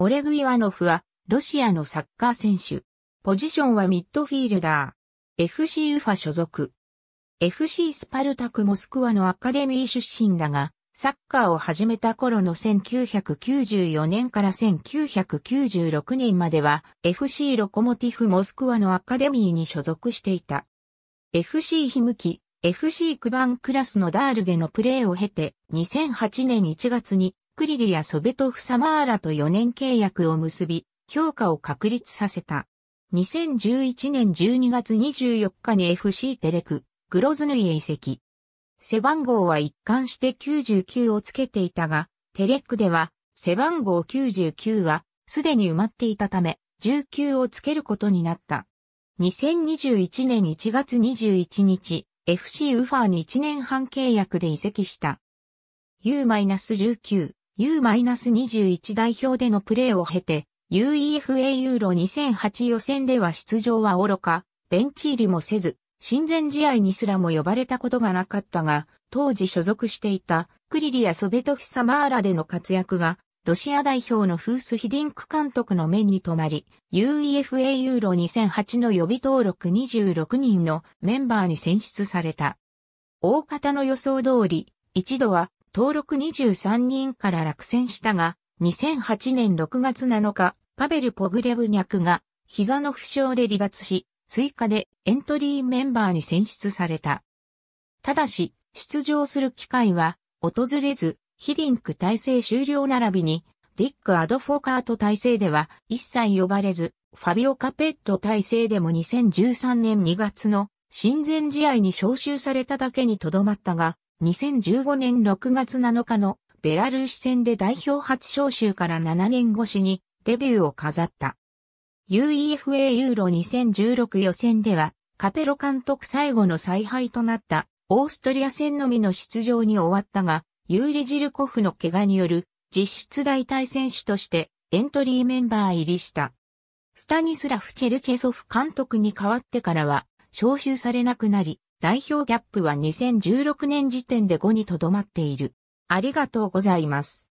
オレグ・イワノフは、ロシアのサッカー選手。ポジションはミッドフィールダー。FC ウファ所属。FC スパルタクモスクワのアカデミー出身だが、サッカーを始めた頃の1994年から1996年までは FC ロコモティフモスクワのアカデミーに所属していた。FC ヒムキ、FC クバンクラスのダールでのプレーを経て2008年1月にクリルやソベトフ・サマーラと4年契約を結び、評価を確立させた。2011年12月24日に FC テレク、グロズヌイへ移籍。背番号は一貫して99をつけていたが、テレックでは背番号99はすでに埋まっていたため、19をつけることになった。2021年1月21日、FC ウファーに1年半契約で移籍した。U-19 U-21 代表でのプレーを経て、UEFA ユーロ2008予選では出場は愚か、ベンチ入りもせず、親善試合にすらも呼ばれたことがなかったが、当時所属していたクリリア・ソベトフサマーラでの活躍が、ロシア代表のフース・ヒディンク監督の面に留まり、UEFA ユーロ2008の予備登録26人のメンバーに選出された。大方の予想通り、一度は登録23人から落選したが、2008年6月7日、パベル・ポグレブニャクが膝の負傷で離脱し、追加でエントリーメンバーに選出された。ただし、出場する機会は訪れず、ヒディンク体制終了並びに、ディック・アドフォーカート体制では一切呼ばれず、ファビオ・カペット体制でも2013年2月の親善試合に招集されただけにとどまったが、2015年6月7日のベラルーシ戦で代表初招集から7年越しにデビューを飾った。UEFA ユーロ2016予選ではカペロ監督最後の采配となったオーストリア戦のみの出場に終わったが、ユーリ・ジルコフの怪我による実質代替選手としてエントリーメンバー入りした。スタニスラフ・チェルチェソフ監督に代わってからは招集されなくなり、代表ギャップは2016年時点で5にとどまっている。ありがとうございます。